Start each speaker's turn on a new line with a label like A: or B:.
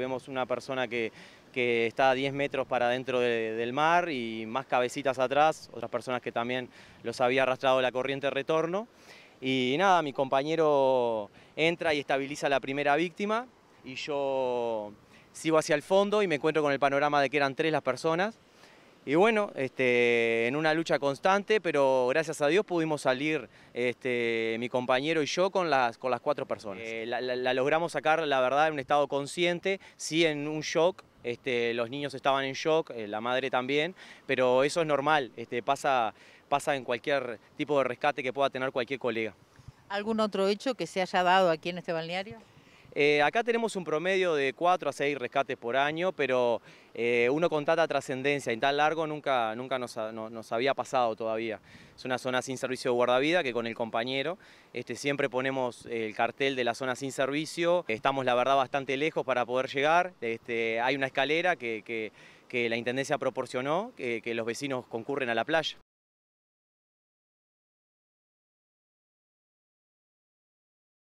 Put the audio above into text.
A: Vemos una persona que, que está a 10 metros para dentro del mar y más cabecitas atrás, otras personas que también los había arrastrado la corriente de retorno. Y nada, mi compañero entra y estabiliza a la primera víctima y yo sigo hacia el fondo y me encuentro con el panorama de que eran tres las personas. Y bueno, este, en una lucha constante, pero gracias a Dios pudimos salir este, mi compañero y yo con las, con las cuatro personas. Eh, la, logramos sacar, la verdad, en un estado consciente, sí en un shock. Este, los niños estaban en shock, eh, la madre también, pero eso es normal, este, pasa, pasa en cualquier tipo de rescate que pueda tener cualquier colega.
B: ¿Algún otro hecho que se haya dado aquí en este balneario?
A: Eh, acá tenemos un promedio de 4 a 6 rescates por año, pero eh, uno con tanta trascendencia y tan largo nunca, nunca nos, había pasado todavía. Es una zona sin servicio de guardavida que con el compañero este, siempre ponemos el cartel de la zona sin servicio. Estamos la verdad bastante lejos para poder llegar. Este, hay una escalera que, la Intendencia proporcionó, que los vecinos concurren a la playa.